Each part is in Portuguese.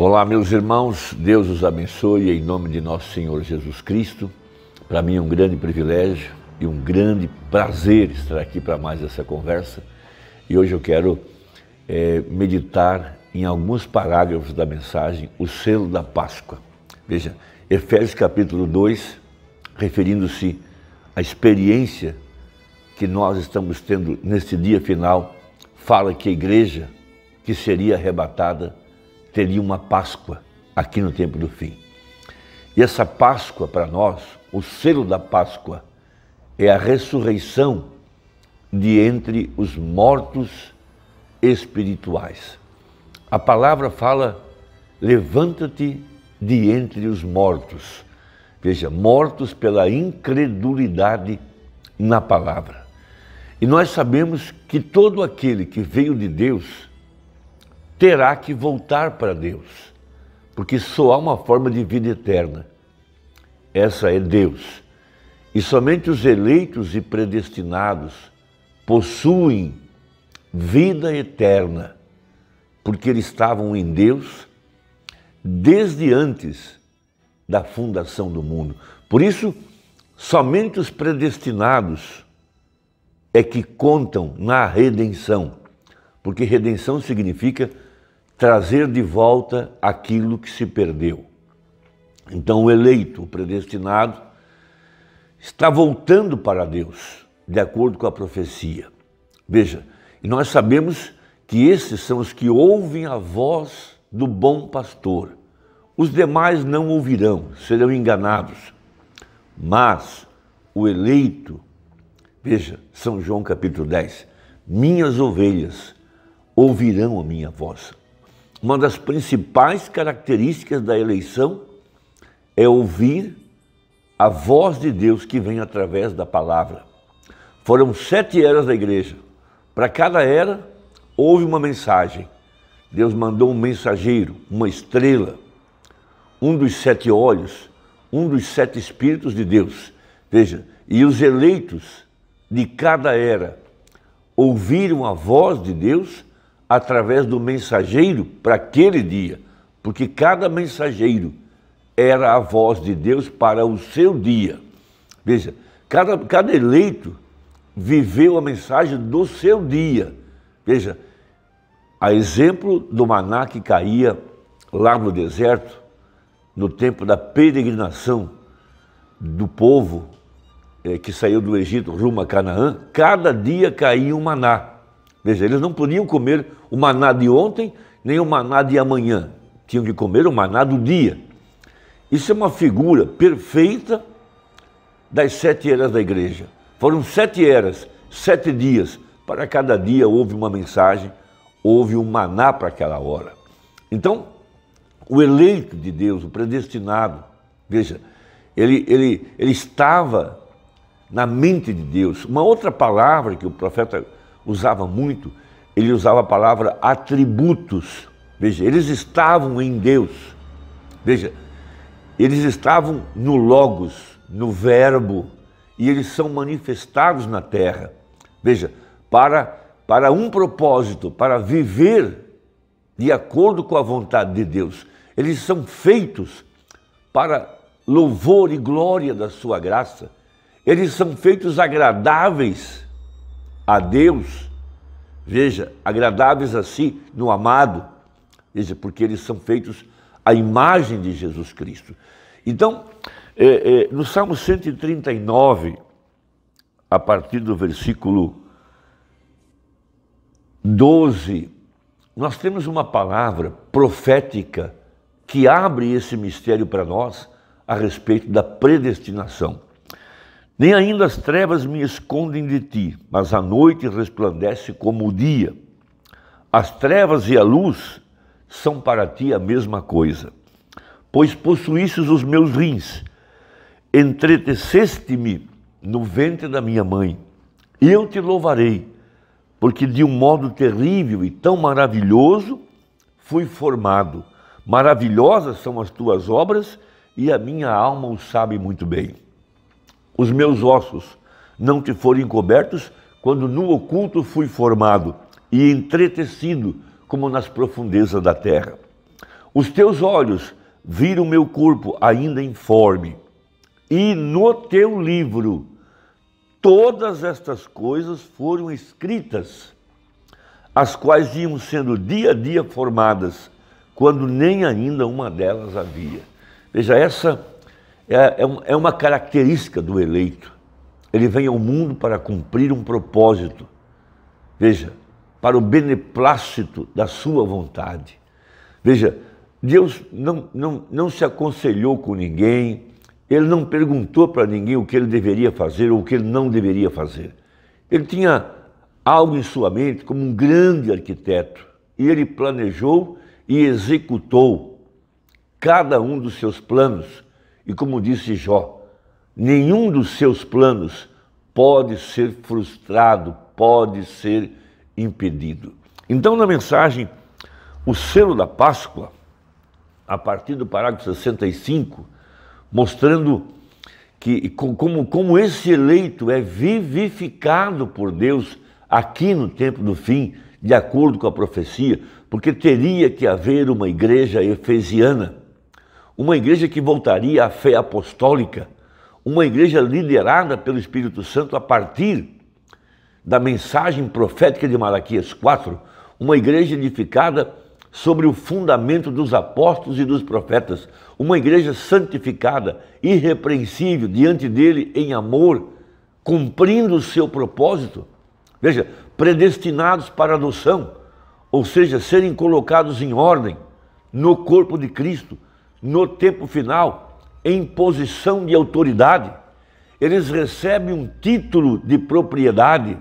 Olá, meus irmãos, Deus os abençoe em nome de nosso Senhor Jesus Cristo. Para mim é um grande privilégio e um grande prazer estar aqui para mais essa conversa. E hoje eu quero é, meditar em alguns parágrafos da mensagem O Selo da Páscoa. Veja, Efésios capítulo 2, referindo-se à experiência que nós estamos tendo neste dia final, fala que a igreja que seria arrebatada teria uma Páscoa aqui no tempo do fim. E essa Páscoa para nós, o selo da Páscoa, é a ressurreição de entre os mortos espirituais. A palavra fala: levanta-te de entre os mortos. Veja, mortos pela incredulidade na palavra. E nós sabemos que todo aquele que veio de Deus, terá que voltar para Deus, porque só há uma forma de vida eterna. Essa é Deus. E somente os eleitos e predestinados possuem vida eterna, porque eles estavam em Deus desde antes da fundação do mundo. Por isso, somente os predestinados é que contam na redenção, porque redenção significa trazer de volta aquilo que se perdeu. Então o eleito, o predestinado, está voltando para Deus, de acordo com a profecia. Veja, e nós sabemos que esses são os que ouvem a voz do bom pastor. Os demais não ouvirão, serão enganados. Mas o eleito, veja, São João capítulo 10, minhas ovelhas ouvirão a minha voz uma das principais características da eleição é ouvir a voz de Deus que vem através da palavra. Foram sete eras da igreja. Para cada era, houve uma mensagem. Deus mandou um mensageiro, uma estrela, um dos sete olhos, um dos sete espíritos de Deus. Veja, e os eleitos de cada era ouviram a voz de Deus através do mensageiro para aquele dia, porque cada mensageiro era a voz de Deus para o seu dia. Veja, cada, cada eleito viveu a mensagem do seu dia. Veja, a exemplo do maná que caía lá no deserto, no tempo da peregrinação do povo é, que saiu do Egito rumo a Canaã, cada dia caía um maná. Veja, eles não podiam comer o maná de ontem, nem o maná de amanhã. Tinham que comer o maná do dia. Isso é uma figura perfeita das sete eras da igreja. Foram sete eras, sete dias. Para cada dia houve uma mensagem, houve um maná para aquela hora. Então, o eleito de Deus, o predestinado, veja, ele, ele, ele estava na mente de Deus. Uma outra palavra que o profeta usava muito, ele usava a palavra atributos. Veja, eles estavam em Deus. Veja, eles estavam no Logos, no Verbo, e eles são manifestados na terra. Veja, para, para um propósito, para viver de acordo com a vontade de Deus. Eles são feitos para louvor e glória da sua graça. Eles são feitos agradáveis a Deus, veja, agradáveis a si no amado, veja, porque eles são feitos à imagem de Jesus Cristo. Então, é, é, no Salmo 139, a partir do versículo 12, nós temos uma palavra profética que abre esse mistério para nós a respeito da predestinação. Nem ainda as trevas me escondem de ti, mas a noite resplandece como o dia. As trevas e a luz são para ti a mesma coisa. Pois possuísses os meus rins, entreteceste-me no ventre da minha mãe. Eu te louvarei, porque de um modo terrível e tão maravilhoso fui formado. Maravilhosas são as tuas obras e a minha alma o sabe muito bem os meus ossos não te forem encobertos, quando no oculto fui formado e entretecido como nas profundezas da terra. Os teus olhos viram meu corpo ainda informe, e no teu livro todas estas coisas foram escritas, as quais iam sendo dia a dia formadas, quando nem ainda uma delas havia. Veja, essa é, é, é uma característica do eleito. Ele vem ao mundo para cumprir um propósito. Veja, para o beneplácito da sua vontade. Veja, Deus não, não, não se aconselhou com ninguém, ele não perguntou para ninguém o que ele deveria fazer ou o que ele não deveria fazer. Ele tinha algo em sua mente como um grande arquiteto e ele planejou e executou cada um dos seus planos e como disse Jó, nenhum dos seus planos pode ser frustrado, pode ser impedido. Então, na mensagem O Selo da Páscoa, a partir do parágrafo 65, mostrando que como, como esse eleito é vivificado por Deus aqui no tempo do fim, de acordo com a profecia, porque teria que haver uma igreja efesiana uma igreja que voltaria à fé apostólica, uma igreja liderada pelo Espírito Santo a partir da mensagem profética de Malaquias 4, uma igreja edificada sobre o fundamento dos apóstolos e dos profetas, uma igreja santificada, irrepreensível diante dele em amor, cumprindo o seu propósito. Veja, predestinados para adoção, ou seja, serem colocados em ordem no corpo de Cristo no tempo final, em posição de autoridade, eles recebem um título de propriedade.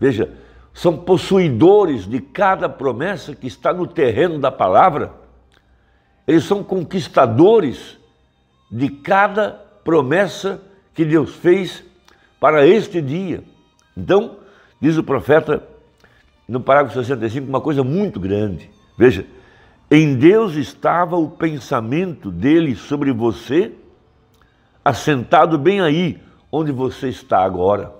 Veja, são possuidores de cada promessa que está no terreno da palavra. Eles são conquistadores de cada promessa que Deus fez para este dia. Então, diz o profeta no parágrafo 65, uma coisa muito grande. Veja, em Deus estava o pensamento dele sobre você, assentado bem aí, onde você está agora.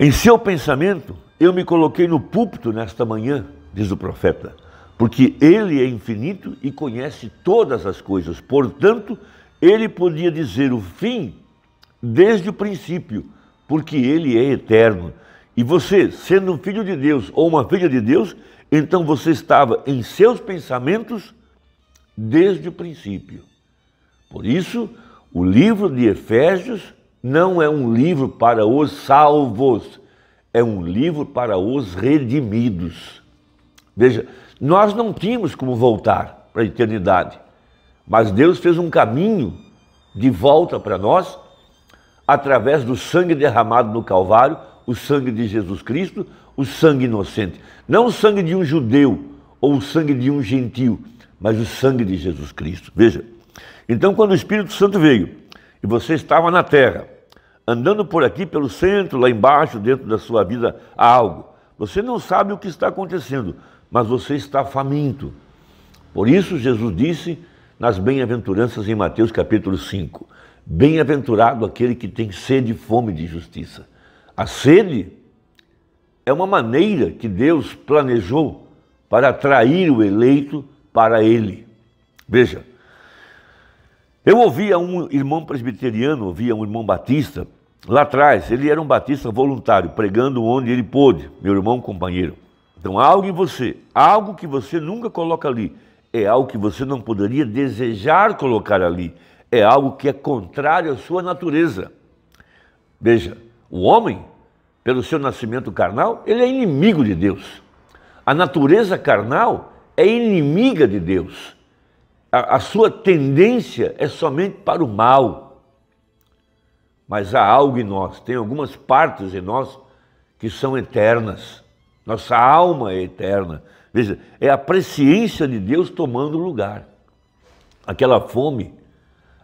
Em seu pensamento, eu me coloquei no púlpito nesta manhã, diz o profeta, porque ele é infinito e conhece todas as coisas. Portanto, ele podia dizer o fim desde o princípio, porque ele é eterno. E você, sendo um filho de Deus ou uma filha de Deus, então você estava em seus pensamentos desde o princípio. Por isso, o livro de Efésios não é um livro para os salvos, é um livro para os redimidos. Veja, nós não tínhamos como voltar para a eternidade, mas Deus fez um caminho de volta para nós através do sangue derramado no Calvário o sangue de Jesus Cristo, o sangue inocente. Não o sangue de um judeu ou o sangue de um gentio, mas o sangue de Jesus Cristo. Veja, então quando o Espírito Santo veio e você estava na terra, andando por aqui pelo centro, lá embaixo, dentro da sua vida, há algo. Você não sabe o que está acontecendo, mas você está faminto. Por isso Jesus disse nas bem-aventuranças em Mateus capítulo 5: Bem-aventurado aquele que tem sede e fome de justiça a sede é uma maneira que Deus planejou para atrair o eleito para ele. Veja, eu ouvia um irmão presbiteriano, ouvia um irmão batista, lá atrás, ele era um batista voluntário, pregando onde ele pôde, meu irmão companheiro. Então, algo em você, algo que você nunca coloca ali, é algo que você não poderia desejar colocar ali, é algo que é contrário à sua natureza. Veja, o homem, pelo seu nascimento carnal, ele é inimigo de Deus. A natureza carnal é inimiga de Deus. A, a sua tendência é somente para o mal. Mas há algo em nós, tem algumas partes em nós que são eternas. Nossa alma é eterna. Veja, é a presciência de Deus tomando lugar. Aquela fome,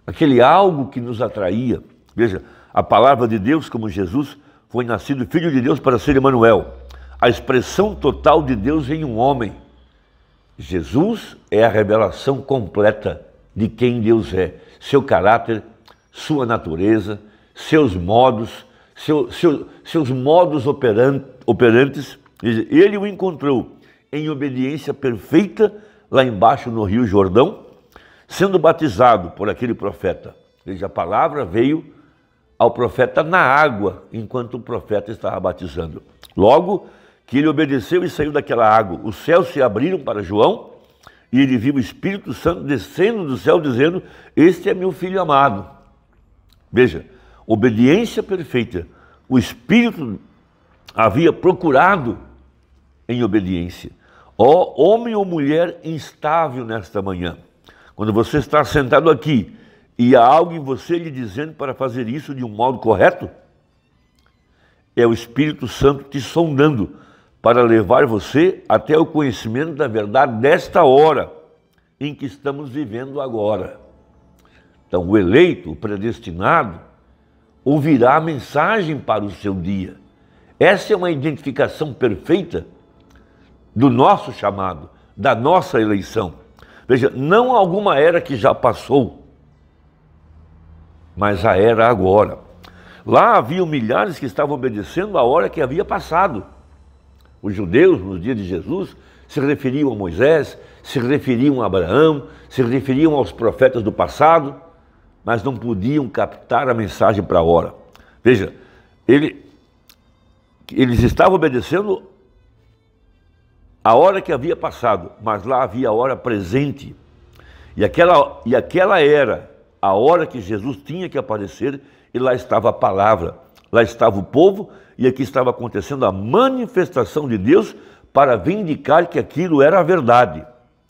aquele algo que nos atraía. Veja, a palavra de Deus, como Jesus, foi nascido filho de Deus para ser Emanuel, a expressão total de Deus em um homem. Jesus é a revelação completa de quem Deus é, seu caráter, sua natureza, seus modos, seu, seu, seus modos operantes. Ele o encontrou em obediência perfeita lá embaixo no Rio Jordão, sendo batizado por aquele profeta. Veja, a palavra veio ao profeta na água, enquanto o profeta estava batizando. Logo que ele obedeceu e saiu daquela água, os céus se abriram para João e ele viu o Espírito Santo descendo do céu, dizendo: Este é meu filho amado. Veja, obediência perfeita. O Espírito havia procurado em obediência. Ó oh, homem ou mulher instável nesta manhã, quando você está sentado aqui, e há algo em você lhe dizendo para fazer isso de um modo correto? É o Espírito Santo te sondando para levar você até o conhecimento da verdade desta hora em que estamos vivendo agora. Então, o eleito, o predestinado, ouvirá a mensagem para o seu dia. Essa é uma identificação perfeita do nosso chamado, da nossa eleição. Veja, não alguma era que já passou mas a era agora. Lá haviam milhares que estavam obedecendo a hora que havia passado. Os judeus, nos dias de Jesus, se referiam a Moisés, se referiam a Abraão, se referiam aos profetas do passado, mas não podiam captar a mensagem para a hora. Veja, ele, eles estavam obedecendo a hora que havia passado, mas lá havia a hora presente. E aquela, e aquela era a hora que Jesus tinha que aparecer, e lá estava a palavra, lá estava o povo, e aqui estava acontecendo a manifestação de Deus para vindicar que aquilo era a verdade.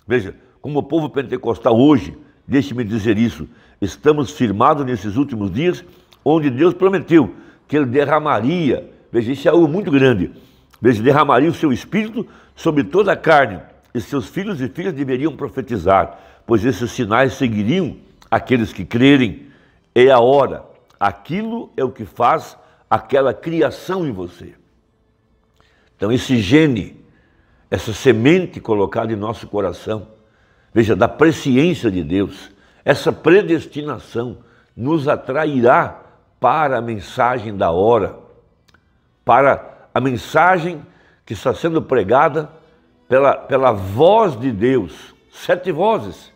Veja, como o povo pentecostal hoje, deixe-me dizer isso, estamos firmados nesses últimos dias, onde Deus prometeu que Ele derramaria, veja, isso é algo muito grande, veja, derramaria o seu espírito sobre toda a carne, e seus filhos e filhas deveriam profetizar, pois esses sinais seguiriam aqueles que crerem, é a hora. Aquilo é o que faz aquela criação em você. Então, esse gene, essa semente colocada em nosso coração, veja, da presciência de Deus, essa predestinação nos atrairá para a mensagem da hora, para a mensagem que está sendo pregada pela, pela voz de Deus, sete vozes.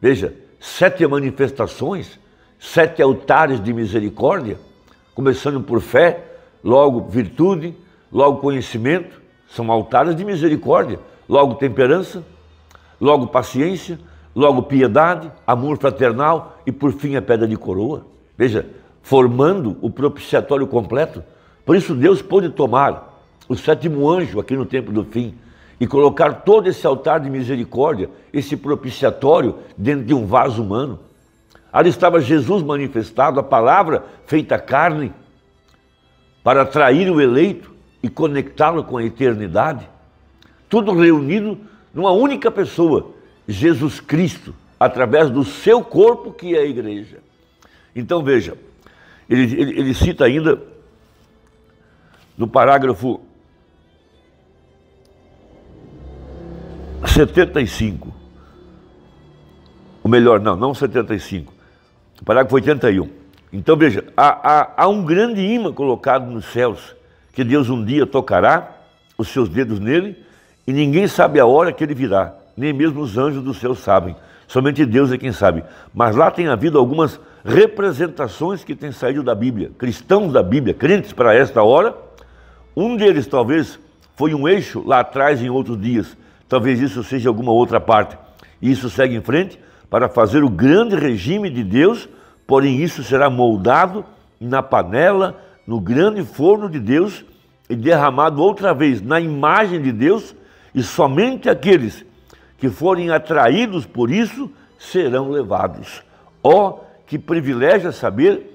Veja, sete manifestações, sete altares de misericórdia, começando por fé, logo virtude, logo conhecimento, são altares de misericórdia, logo temperança, logo paciência, logo piedade, amor fraternal e por fim a pedra de coroa. Veja, formando o propiciatório completo. Por isso Deus pôde tomar o sétimo anjo aqui no tempo do fim, e colocar todo esse altar de misericórdia, esse propiciatório, dentro de um vaso humano. Ali estava Jesus manifestado, a palavra feita carne, para atrair o eleito e conectá-lo com a eternidade. Tudo reunido numa única pessoa, Jesus Cristo, através do seu corpo que é a igreja. Então veja, ele, ele, ele cita ainda no parágrafo 75. Ou melhor, não, não 75. O parágrafo 81. Então veja, há, há, há um grande imã colocado nos céus, que Deus um dia tocará os seus dedos nele, e ninguém sabe a hora que ele virá, nem mesmo os anjos do céu sabem. Somente Deus é quem sabe. Mas lá tem havido algumas representações que têm saído da Bíblia, cristãos da Bíblia, crentes para esta hora. Um deles talvez foi um eixo lá atrás em outros dias, Talvez isso seja alguma outra parte. E isso segue em frente para fazer o grande regime de Deus, porém isso será moldado na panela, no grande forno de Deus e derramado outra vez na imagem de Deus, e somente aqueles que forem atraídos por isso serão levados. Ó, oh, que privilégio saber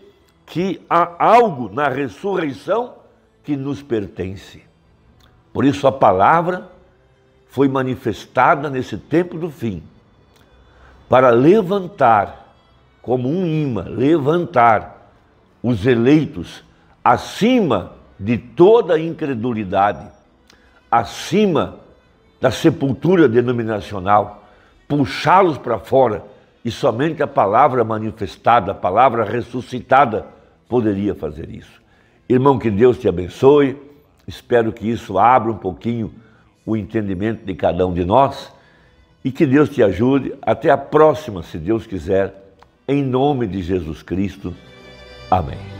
que há algo na ressurreição que nos pertence. Por isso a palavra foi manifestada nesse tempo do fim para levantar, como um imã, levantar os eleitos acima de toda a incredulidade, acima da sepultura denominacional, puxá-los para fora e somente a palavra manifestada, a palavra ressuscitada poderia fazer isso. Irmão, que Deus te abençoe. Espero que isso abra um pouquinho o entendimento de cada um de nós e que Deus te ajude. Até a próxima, se Deus quiser, em nome de Jesus Cristo. Amém.